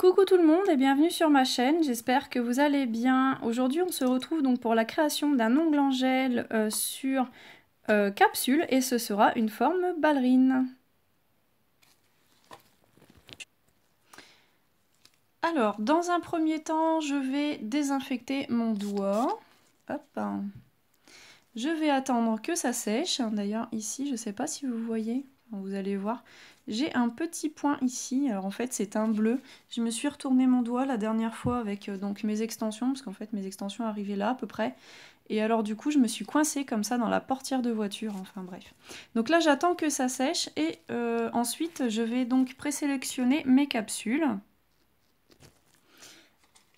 Coucou tout le monde et bienvenue sur ma chaîne, j'espère que vous allez bien. Aujourd'hui on se retrouve donc pour la création d'un ongle en gel euh, sur euh, capsule et ce sera une forme ballerine. Alors dans un premier temps je vais désinfecter mon doigt. Je vais attendre que ça sèche. D'ailleurs ici je ne sais pas si vous voyez, vous allez voir. J'ai un petit point ici, alors en fait c'est un bleu. Je me suis retourné mon doigt la dernière fois avec euh, donc mes extensions, parce qu'en fait mes extensions arrivaient là à peu près. Et alors du coup je me suis coincée comme ça dans la portière de voiture, enfin bref. Donc là j'attends que ça sèche et euh, ensuite je vais donc présélectionner mes capsules.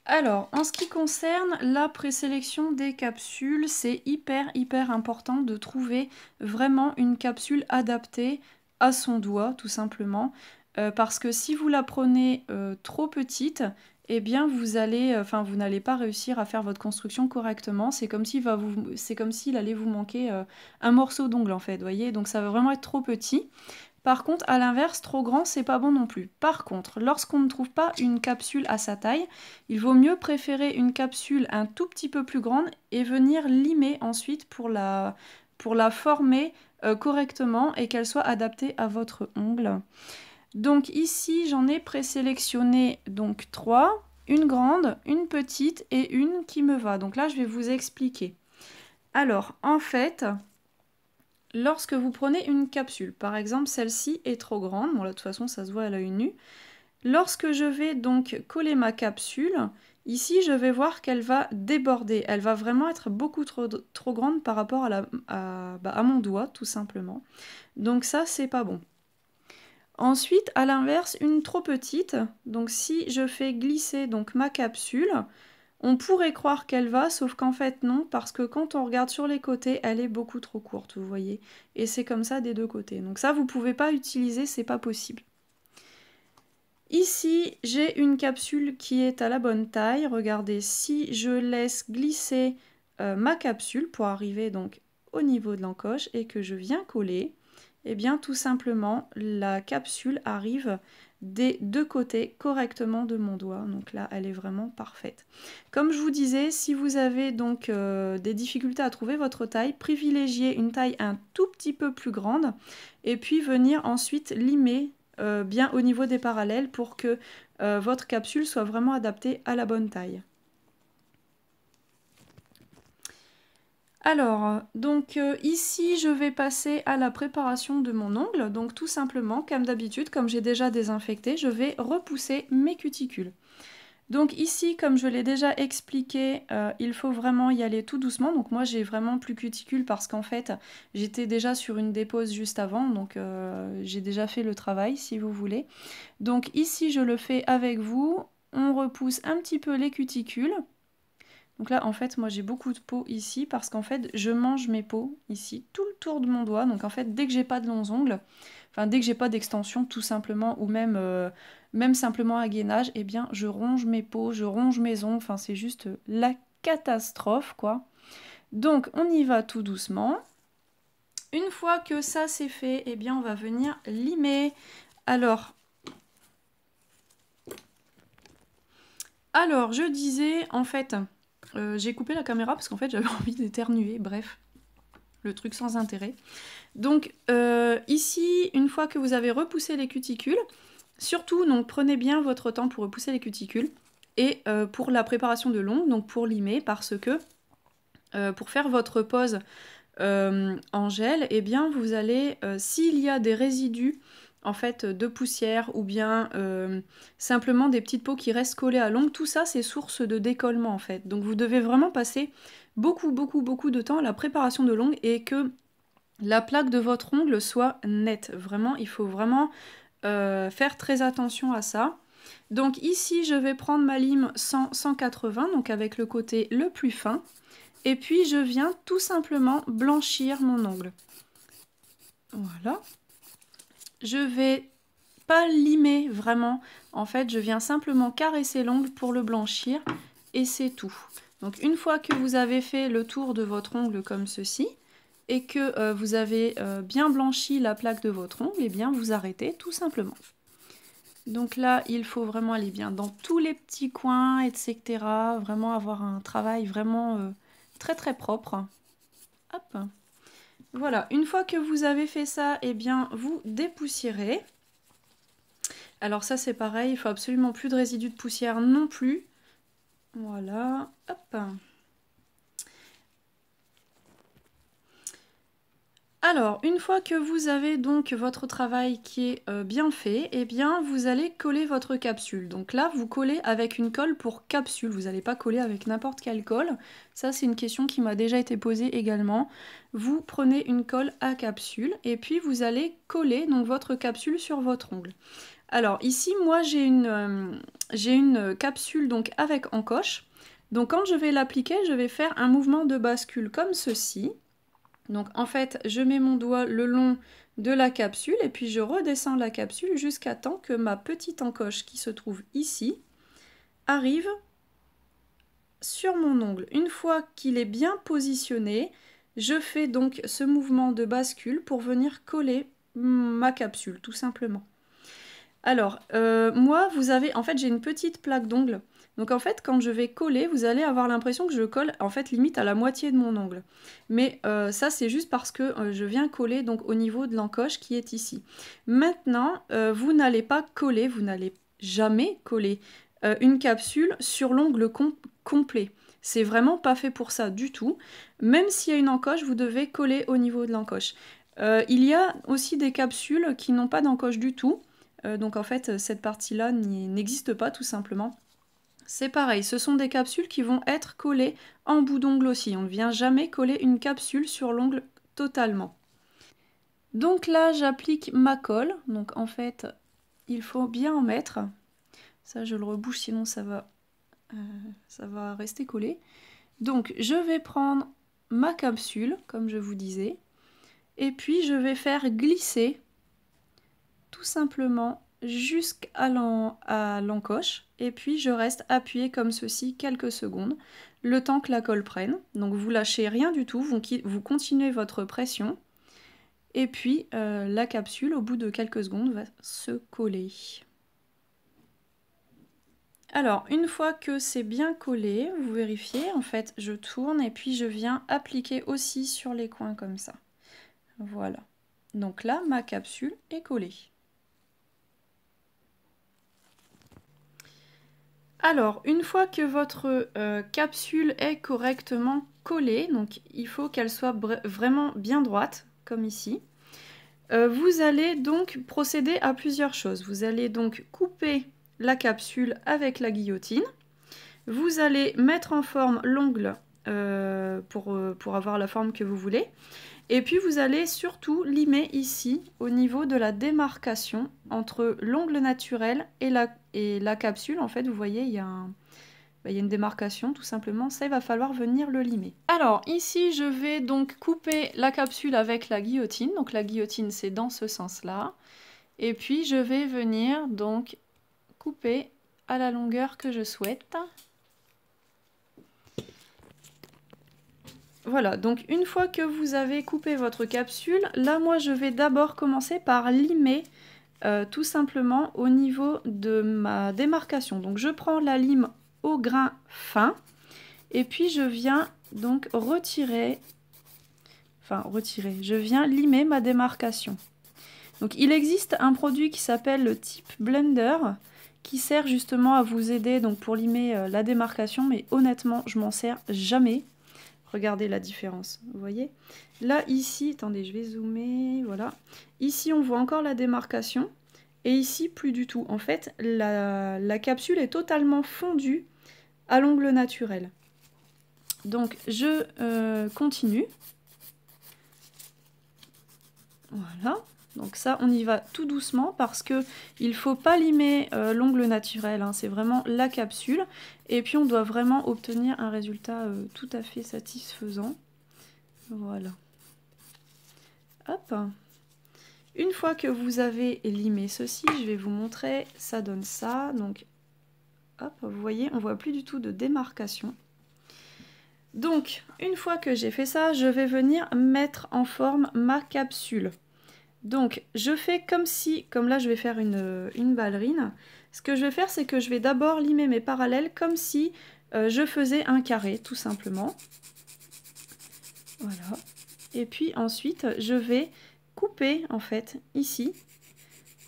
Alors, en ce qui concerne la présélection des capsules, c'est hyper hyper important de trouver vraiment une capsule adaptée à son doigt, tout simplement. Euh, parce que si vous la prenez euh, trop petite, eh bien vous allez, euh, enfin vous n'allez pas réussir à faire votre construction correctement. C'est comme s'il va vous, c'est comme s'il allait vous manquer un morceau d'ongle en fait, voyez. Donc ça va vraiment être trop petit. Par contre, à l'inverse, trop grand, c'est pas bon non plus. Par contre, lorsqu'on ne trouve pas une capsule à sa taille, il vaut mieux préférer une capsule un tout petit peu plus grande et venir limer ensuite pour la, pour la former euh, correctement et qu'elle soit adaptée à votre ongle. Donc ici, j'en ai présélectionné donc trois, une grande, une petite et une qui me va. Donc là, je vais vous expliquer. Alors, en fait, lorsque vous prenez une capsule, par exemple celle-ci est trop grande, bon là de toute façon ça se voit à l'œil nu, lorsque je vais donc coller ma capsule, Ici, je vais voir qu'elle va déborder. Elle va vraiment être beaucoup trop, trop grande par rapport à, bah, à, mon doigt, tout simplement. Donc ça, c'est pas bon. Ensuite, à l'inverse, une trop petite. Donc si je fais glisser donc ma capsule, on pourrait croire qu'elle va, sauf qu'en fait non, parce que quand on regarde sur les côtés, elle est beaucoup trop courte, vous voyez. Et c'est comme ça des deux côtés. Donc ça, vous pouvez pas utiliser, c'est pas possible. Ici, j'ai une capsule qui est à la bonne taille. Regardez, si je laisse glisser euh, ma capsule pour arriver donc au niveau de l'encoche et que je viens coller, eh bien tout simplement la capsule arrive des deux côtés correctement de mon doigt. Donc là, elle est vraiment parfaite. Comme je vous disais, si vous avez donc euh, des difficultés à trouver votre taille, privilégiez une taille un tout petit peu plus grande et puis venir ensuite limer euh, bien au niveau des parallèles pour que euh, votre capsule soit vraiment adaptée à la bonne taille. Alors, donc euh, ici, je vais passer à la préparation de mon ongle. Donc tout simplement, comme d'habitude, comme j'ai déjà désinfecté, je vais repousser mes cuticules. Donc ici, comme je l'ai déjà expliqué, euh, il faut vraiment y aller tout doucement. Donc moi, j'ai vraiment plus cuticule parce qu'en fait, j'étais déjà sur une dépose juste avant. Donc euh, j'ai déjà fait le travail, si vous voulez. Donc ici, je le fais avec vous. On repousse un petit peu les cuticules. Donc là, en fait, moi, j'ai beaucoup de peau ici parce qu'en fait, je mange mes peaux ici, tout le tour de mon doigt. Donc en fait, dès que j'ai pas de longs ongles, enfin, dès que j'ai pas d'extension, tout simplement, ou même... Euh, même simplement à gainage, eh bien je ronge mes peaux, je ronge mes ongles, enfin c'est juste euh, la catastrophe quoi. Donc on y va tout doucement. Une fois que ça c'est fait, et eh bien on va venir limer. Alors, alors je disais en fait, euh, j'ai coupé la caméra parce qu'en fait j'avais envie d'éternuer, bref, le truc sans intérêt. Donc euh, ici, une fois que vous avez repoussé les cuticules, Surtout, donc prenez bien votre temps pour repousser les cuticules et euh, pour la préparation de l'ongle, donc pour limer, parce que euh, pour faire votre pose euh, en gel, eh bien vous allez, s'il y a des résidus en fait de poussière ou bien simplement des petites peaux qui restent collées à l'ongle, tout ça c'est source de décollement en fait. Donc vous devez vraiment passer beaucoup beaucoup beaucoup de temps à la préparation de l'ongle et que la plaque de votre ongle soit nette. Vraiment, il faut vraiment euh, faire très attention à ça. Donc ici, je vais prendre ma lime 180, donc avec le côté le plus fin. Et puis, je viens tout simplement blanchir mon ongle. Voilà. Je vais pas limer vraiment. En fait, je viens simplement caresser l'ongle pour le blanchir et c'est tout. Donc une fois que vous avez fait le tour de votre ongle comme ceci, et que euh, vous avez euh, bien blanchi la plaque de votre ongle, et eh bien vous arrêtez tout simplement. Donc là, il faut vraiment aller bien dans tous les petits coins, etc. Vraiment avoir un travail vraiment euh, très très propre. Hop. Voilà, une fois que vous avez fait ça, et eh bien vous dépoussiérez. Alors ça c'est pareil, il faut absolument plus de résidus de poussière non plus. Voilà, hop. Alors, une fois que vous avez donc votre travail qui est euh, bien fait, et eh bien vous allez coller votre capsule. Donc là, vous collez avec une colle pour capsule, vous n'allez pas coller avec n'importe quelle colle. Ça, c'est une question qui m'a déjà été posée également. Vous prenez une colle à capsule et puis vous allez coller donc votre capsule sur votre ongle. Alors ici, moi j'ai une, euh, j'ai une capsule donc avec encoche. Donc quand je vais l'appliquer, je vais faire un mouvement de bascule comme ceci. Donc en fait, je mets mon doigt le long de la capsule et puis je redescends la capsule jusqu'à temps que ma petite encoche qui se trouve ici arrive sur mon ongle. Une fois qu'il est bien positionné, je fais donc ce mouvement de bascule pour venir coller ma capsule tout simplement. Alors, euh, moi, vous avez... En fait, j'ai une petite plaque d'ongle. Donc en fait, quand je vais coller, vous allez avoir l'impression que je colle en fait limite à la moitié de mon ongle. Mais euh, ça, c'est juste parce que euh, je viens coller donc au niveau de l'encoche qui est ici. Maintenant, vous n'allez pas coller, vous n'allez jamais coller une capsule sur l'ongle complet. C'est vraiment pas fait pour ça du tout. Même s'il y a une encoche, vous devez coller au niveau de l'encoche. il y a aussi des capsules qui n'ont pas d'encoche du tout euh, donc en fait, cette partie-là n'existe pas tout simplement. C'est pareil, ce sont des capsules qui vont être collées en bout d'ongle aussi. On ne vient jamais coller une capsule sur l'ongle totalement. Donc là, j'applique ma colle. Donc en fait, il faut bien en mettre. Ça, je le rebouche, sinon ça va, euh, ça va rester collé. Donc je vais prendre ma capsule, comme je vous disais, et puis je vais faire glisser tout simplement jusqu'à l'encoche et puis je reste appuyée comme ceci quelques secondes, le temps que la colle prenne. Donc vous lâchez rien du tout, vous, continuez votre pression et puis euh, la capsule au bout de quelques secondes va se coller. Alors une fois que c'est bien collé, vous vérifiez, en fait je tourne et puis je viens appliquer aussi sur les coins comme ça. Voilà. Donc là ma capsule est collée. Alors, une fois que votre euh, capsule est correctement collée, donc il faut qu'elle soit vraiment bien droite, comme ici, euh, vous allez donc procéder à plusieurs choses. Vous allez donc couper la capsule avec la guillotine. Vous allez mettre en forme l'ongle euh, pour, pour avoir la forme que vous voulez. Et puis vous allez surtout limer ici au niveau de la démarcation entre l'ongle naturel et la et la capsule, en fait, vous voyez, bah, il y a une démarcation tout simplement, ça il va falloir venir le limer. Alors ici je vais donc couper la capsule avec la guillotine, donc la guillotine c'est dans ce sens là, et puis je vais venir donc couper à la longueur que je souhaite. Voilà, donc une fois que vous avez coupé votre capsule, là moi je vais d'abord commencer par limer euh, tout simplement au niveau de ma démarcation. Donc je prends la lime au grain fin et puis je viens donc retirer, enfin retirer, je viens limer ma démarcation. Donc il existe un produit qui s'appelle le type blender qui sert justement à vous aider donc pour limer euh, la démarcation mais honnêtement je m'en sers jamais Regardez la différence, vous voyez Là, ici, attendez, je vais zoomer, voilà. Ici, on voit encore la démarcation, et ici, plus du tout. En fait, la, capsule est totalement fondue à l'ongle naturel. Donc, je euh, continue. Voilà. Donc ça, on y va tout doucement parce que il faut pas limer euh, l'ongle naturel, hein. c'est vraiment la capsule. Et puis on doit vraiment obtenir un résultat euh, tout à fait satisfaisant. Voilà. Hop. Une fois que vous avez limé ceci, je vais vous montrer, ça donne ça. Donc, hop, vous voyez, on voit plus du tout de démarcation. Donc, une fois que j'ai fait ça, je vais venir mettre en forme ma capsule. Donc, je fais comme si, comme là, je vais faire une, ballerine. Ce que je vais faire, c'est que je vais d'abord limer mes parallèles comme si euh, je faisais un carré, tout simplement. Voilà. Et puis ensuite, je vais couper, en fait, ici.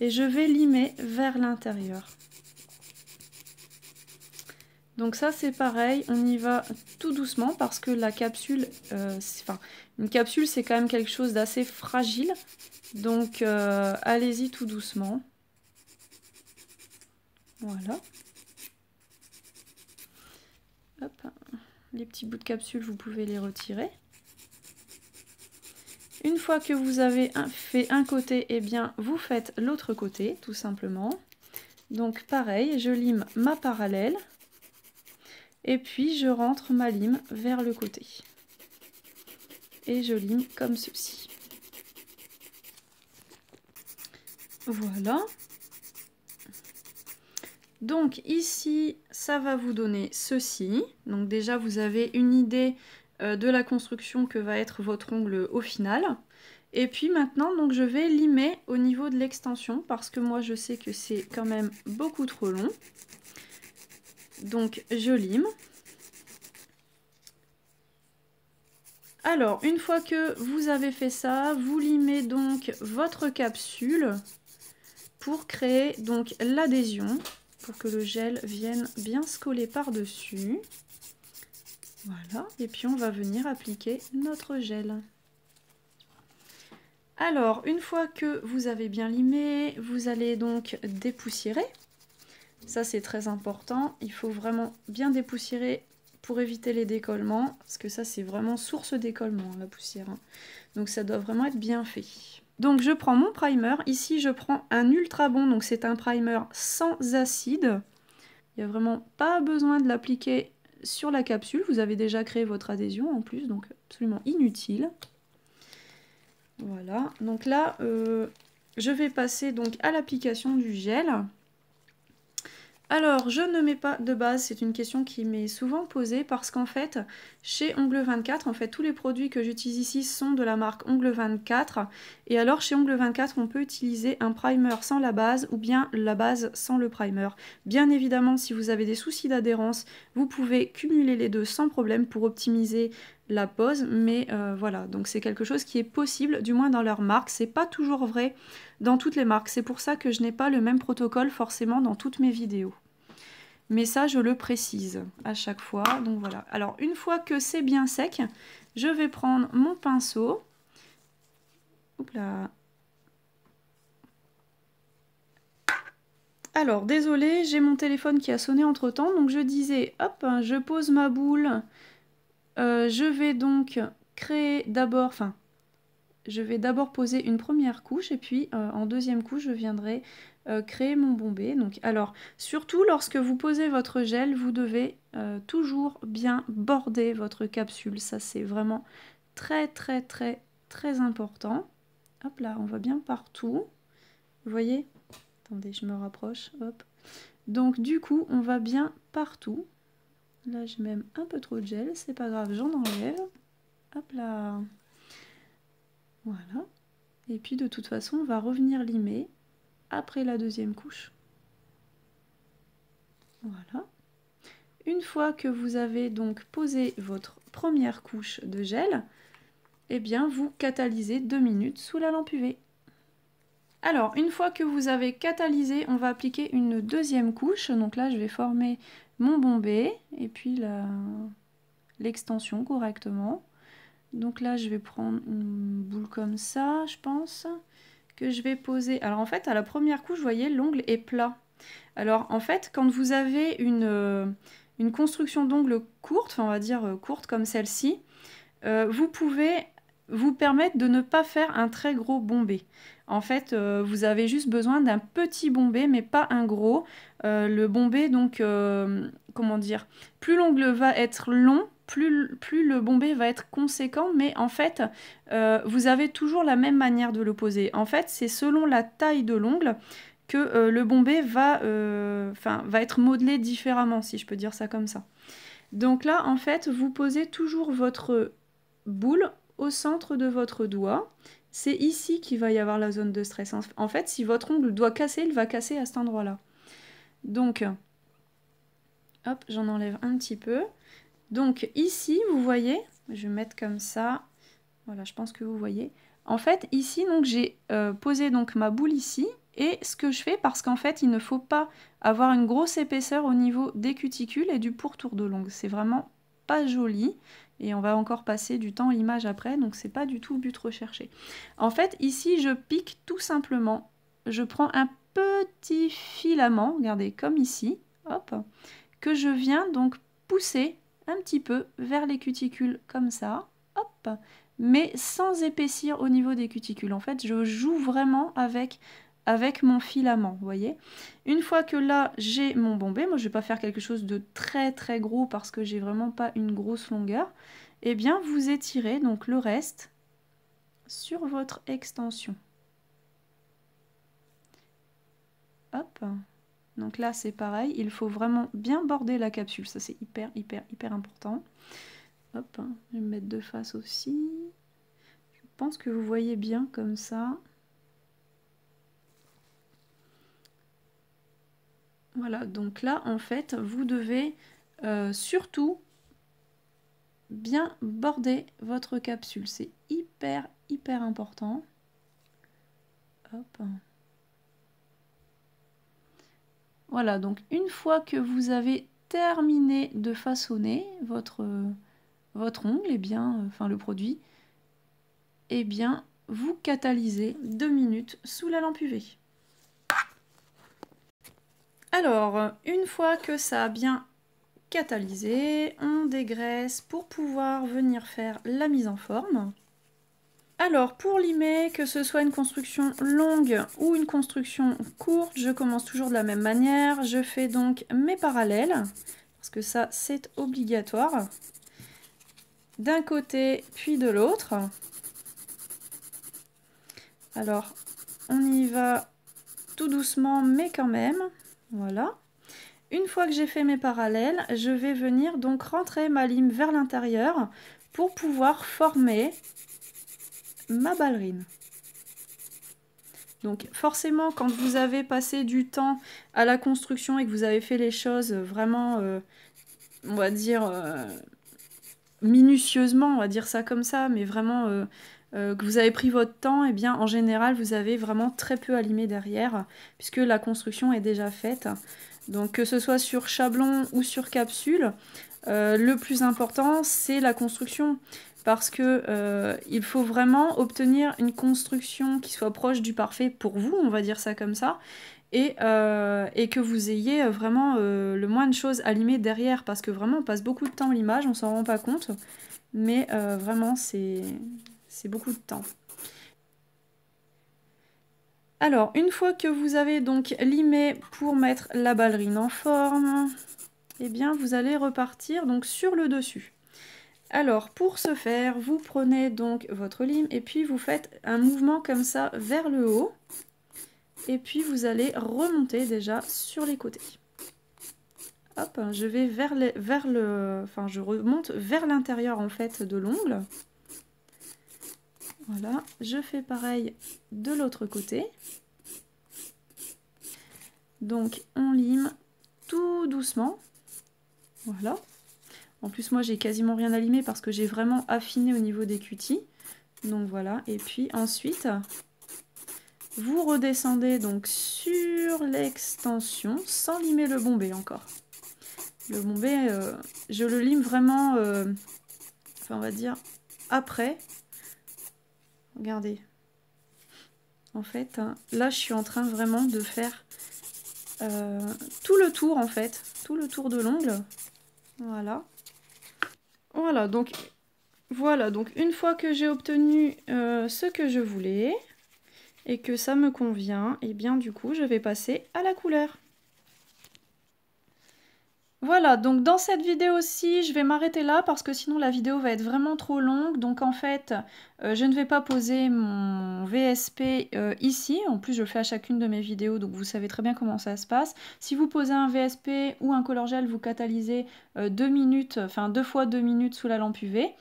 Et je vais limer vers l'intérieur. Donc ça c'est pareil, on y va tout doucement parce que la capsule, euh, enfin une capsule c'est quand même quelque chose d'assez fragile. Donc euh, allez-y tout doucement. Voilà. Les petits bouts de capsule, vous pouvez les retirer. Une fois que vous avez fait un côté, eh bien, vous faites l'autre côté, tout simplement. Donc pareil, je lime ma parallèle et puis je rentre ma lime vers le côté. Et je lime comme ceci. Voilà. Donc ici, ça va vous donner ceci. Donc déjà, vous avez une idée euh, de la construction que va être votre ongle au final. Et puis maintenant, donc je vais limer au niveau de l'extension parce que moi, je sais que c'est quand même beaucoup trop long. Donc je lime. Alors, une fois que vous avez fait ça, vous limez donc votre capsule pour créer donc l'adhésion, pour que le gel vienne bien se coller par-dessus. Voilà, et puis on va venir appliquer notre gel. Alors, une fois que vous avez bien limé, vous allez donc dépoussiérer. Ça, c'est très important. Il faut vraiment bien dépoussiérer pour éviter les décollements, parce que ça, c'est vraiment source d'écollement, la poussière. Hein. Donc, ça doit vraiment être bien fait. Donc je prends mon primer, ici je prends un ultra bon, donc c'est un primer sans acide. Il n'y a vraiment pas besoin de l'appliquer sur la capsule, vous avez déjà créé votre adhésion en plus, donc absolument inutile. Voilà, donc là euh, je vais passer donc à l'application du gel. Alors, je ne mets pas de base, c'est une question qui m'est souvent posée parce qu'en fait, chez Ongle 24, en fait, tous les produits que j'utilise ici sont de la marque Ongle 24. Et alors, chez Ongle 24, on peut utiliser un primer sans la base ou bien la base sans le primer. Bien évidemment, si vous avez des soucis d'adhérence, vous pouvez cumuler les deux sans problème pour optimiser la pose mais euh, voilà, donc c'est quelque chose qui est possible, du moins dans leur marque. C'est pas toujours vrai dans toutes les marques. C'est pour ça que je n'ai pas le même protocole forcément dans toutes mes vidéos. Mais ça, je le précise à chaque fois. Donc voilà. Alors, une fois que c'est bien sec, je vais prendre mon pinceau. Alors, désolé, j'ai mon téléphone qui a sonné entre temps. Donc, je disais, hop, je pose ma boule euh, je vais donc créer d'abord, enfin, je vais d'abord poser une première couche et puis euh, en deuxième couche, je viendrai euh, créer mon bombé. Donc, alors, surtout lorsque vous posez votre gel, vous devez toujours bien border votre capsule. Ça, c'est vraiment très, très, très, très important. Hop là, on va bien partout. Vous voyez Attendez, je me rapproche. Hop. Donc, du coup, on va bien partout. Là, j'ai même un peu trop de gel, c'est pas grave, j'en enlève. Hop là. Voilà. Et puis de toute façon, on va revenir limer après la deuxième couche. Voilà. Une fois que vous avez donc posé votre première couche de gel, eh bien vous catalysez deux minutes sous la lampe UV. Alors, une fois que vous avez catalysé, on va appliquer une deuxième couche. Donc là, je vais former mon bombé et puis l'extension correctement. Donc là, je vais prendre une boule comme ça, je pense, que je vais poser. Alors en fait, à la première couche, vous voyez, l'ongle est plat. Alors en fait, quand vous avez une, euh, une construction d'ongle courte, on va dire euh, courte comme celle-ci, euh, vous pouvez vous permettent de ne pas faire un très gros bombé. En fait, euh, vous avez juste besoin d'un petit bombé, mais pas un gros. Euh, le bombé, donc, euh, comment dire, plus l'ongle va être long, plus, plus, le bombé va être conséquent, mais en fait, vous avez toujours la même manière de le poser. En fait, c'est selon la taille de l'ongle que le bombé va, va être modelé différemment, si je peux dire ça comme ça. Donc là, en fait, vous posez toujours votre boule au centre de votre doigt. C'est ici qu'il va y avoir la zone de stress. En fait, si votre ongle doit casser, il va casser à cet endroit-là. Donc, hop, j'en enlève un petit peu. Donc ici, vous voyez, je vais mettre comme ça. Voilà, je pense que vous voyez. En fait, ici, donc j'ai euh, posé donc ma boule ici. Et ce que je fais, parce qu'en fait, il ne faut pas avoir une grosse épaisseur au niveau des cuticules et du pourtour de l'ongle. C'est vraiment pas joli et on va encore passer du temps image après, donc c'est pas du tout le but recherché. En fait, ici, je pique tout simplement, je prends un petit filament, regardez, comme ici, hop, que je viens donc pousser un petit peu vers les cuticules comme ça, hop, mais sans épaissir au niveau des cuticules. En fait, je joue vraiment avec avec mon filament, vous voyez Une fois que là, j'ai mon bombé, moi je ne vais pas faire quelque chose de très très gros parce que j'ai vraiment pas une grosse longueur, et eh bien vous étirez donc le reste sur votre extension. Hop donc là c'est pareil, il faut vraiment bien border la capsule, ça c'est hyper hyper hyper important. Hop, je vais me mettre de face aussi. Je pense que vous voyez bien comme ça. Voilà, donc là, en fait, vous devez euh, surtout bien border votre capsule. C'est hyper, hyper important. Voilà, donc une fois que vous avez terminé de façonner votre, votre ongle, et eh bien, euh, enfin le produit, et eh bien, vous catalysez deux minutes sous la lampe UV. Alors, une fois que ça a bien catalysé, on dégraisse pour pouvoir venir faire la mise en forme. Alors, pour limer, que ce soit une construction longue ou une construction courte, je commence toujours de la même manière. Je fais donc mes parallèles, parce que ça, c'est obligatoire. D'un côté, puis de l'autre. Alors, on y va tout doucement, mais quand même. Voilà. Une fois que j'ai fait mes parallèles, je vais venir donc rentrer ma lime vers l'intérieur pour pouvoir former ma ballerine. Donc forcément, quand vous avez passé du temps à la construction et que vous avez fait les choses vraiment, euh, on va dire, euh, minutieusement, on va dire ça comme ça, mais vraiment... Euh, euh, que vous avez pris votre temps, et eh bien en général vous avez vraiment très peu à derrière, puisque la construction est déjà faite. Donc que ce soit sur chablon ou sur capsule, euh, le plus important c'est la construction. Parce que euh, il faut vraiment obtenir une construction qui soit proche du parfait pour vous, on va dire ça comme ça, et, et, que vous ayez vraiment le moins de choses à derrière parce que vraiment on passe beaucoup de temps à l'image, on s'en rend pas compte, mais vraiment c'est c'est beaucoup de temps. Alors, une fois que vous avez donc limé pour mettre la ballerine en forme, eh bien vous allez repartir donc sur le dessus. Alors, pour ce faire, vous prenez donc votre lime et puis vous faites un mouvement comme ça vers le haut. Et puis vous allez remonter déjà sur les côtés. je vais vers, les, vers le... Enfin, je remonte vers l'intérieur en fait de l'ongle. Voilà, je fais pareil de l'autre côté. Donc on lime tout doucement. Voilà. En plus moi j'ai quasiment rien à limer parce que j'ai vraiment affiné au niveau des cutis. Donc voilà, et puis ensuite vous redescendez donc sur l'extension sans limer le bombé encore. Le bombé, euh, je le lime vraiment, euh, enfin on va dire après, Regardez. En fait, hein, là, je suis en train vraiment de faire euh, tout le tour, en fait. Tout le tour de l'ongle. Voilà. Voilà, donc... Voilà, donc une fois que j'ai obtenu euh, ce que je voulais et que ça me convient, et eh bien du coup je vais passer à la couleur. Voilà, donc dans cette vidéo aussi, je vais m'arrêter là parce que sinon la vidéo va être vraiment trop longue. Donc en fait, euh, je ne vais pas poser mon VSP euh, ici. En plus, je le fais à chacune de mes vidéos, donc vous savez très bien comment ça se passe. Si vous posez un VSP ou un color gel, vous catalysez euh, deux minutes, enfin deux fois deux minutes sous la lampe UV.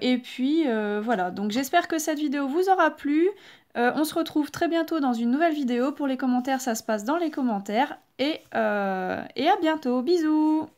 et puis voilà, donc j'espère que cette vidéo vous aura plu. Euh, on se retrouve très bientôt dans une nouvelle vidéo. Pour les commentaires, ça se passe dans les commentaires. Et, euh, et à bientôt. Bisous